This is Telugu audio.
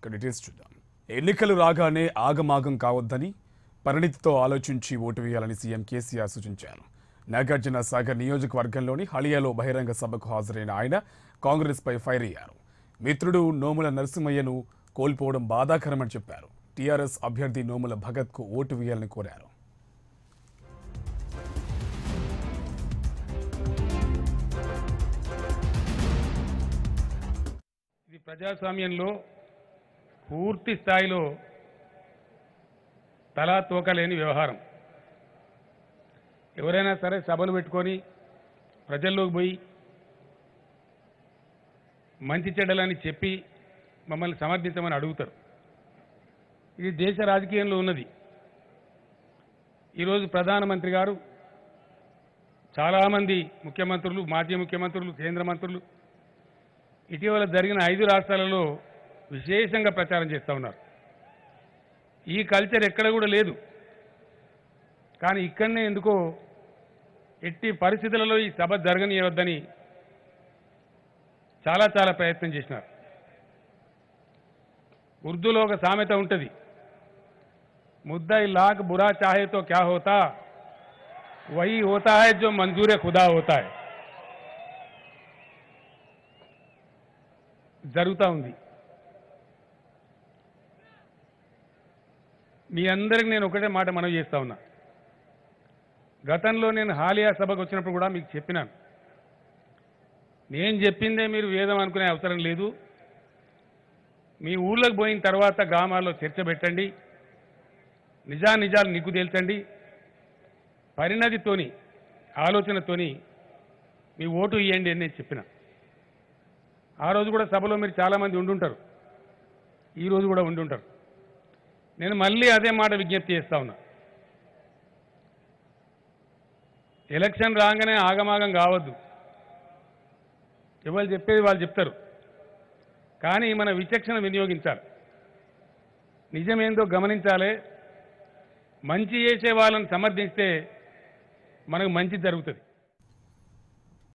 ఇక డీటెయిల్స్ చూద్దాం ఎన్నికలు రాగానే ఆగమాగం కావద్దని పరిణితితో ఆలోచించి ఓటు వేయాలని సీఎం కేసీఆర్ సూచించారు నాగార్జున సాగర్ నియోజకవర్గంలోని హళియాలో బహిరంగ సభకు హాజరైన ఆయన కాంగ్రెస్పై ఫైర్ అయ్యారు మిత్రుడు నోముల నరసింహయ్యను కోల్పోవడం బాధాకరమని చెప్పారు టీఆర్ఎస్ అభ్యర్థి నోముల భగత్కు ఓటు వేయాలని కోరారు ప్రజాస్వామ్యంలో పూర్తి స్థాయిలో తలా తోకలేని వ్యవహారం ఎవరైనా సరే సభలు పెట్టుకొని ప్రజల్లోకి పోయి మంచి చెడ్డలని చెప్పి మమ్మల్ని సమర్థించమని అడుగుతారు ఇది దేశ రాజకీయంలో ఉన్నది ఈరోజు ప్రధానమంత్రి గారు చాలామంది ముఖ్యమంత్రులు మాజీ ముఖ్యమంత్రులు కేంద్ర మంత్రులు ఇటీవల జరిగిన ఐదు రాష్ట్రాలలో విశేషంగా ప్రచారం చేస్తూ ఉన్నారు ఈ కల్చర్ ఎక్కడ కూడా లేదు కానీ ఇక్కడనే ఎందుకో ఎట్టి పరిస్థితులలో ఈ సభ జరగనియవద్దని చాలా చాలా ప్రయత్నం చేసినారు ఉర్దూలో ఒక సామెత ఉంటుంది ముద్దై లాక్ బురా చాహేతో క్యా హోతా వై హోతా జో మంజూరే ఖుదా హోతా జరుగుతూ ఉంది మీ అందరికి నేను ఒకటే మాట మనవి చేస్తా ఉన్నా గతంలో నేను హాలియా సభకు వచ్చినప్పుడు కూడా మీకు చెప్పినాను నేను చెప్పిందే మీరు వేదం అనుకునే అవసరం లేదు మీ ఊళ్ళకు పోయిన తర్వాత గ్రామాల్లో చర్చ పెట్టండి నిజానిజాలు నిగ్గు తేల్చండి పరిణతితోని ఆలోచనతోని మీ ఓటు ఇవ్వండి అని నేను చెప్పిన ఆ రోజు కూడా సభలో మీరు చాలామంది ఉండుంటారు ఈరోజు కూడా ఉండుంటారు నేను మళ్ళీ అదే మాట విజ్ఞప్తి చేస్తా ఉన్నా ఎలక్షన్ రాగానే ఆగమాగం కావద్దు ఎవరు చెప్పేది వాళ్ళు చెప్తారు కానీ మన విచక్షణ వినియోగించాలి నిజమేందో గమనించాలి మంచి చేసే వాళ్ళని సమర్థిస్తే మనకు మంచి జరుగుతుంది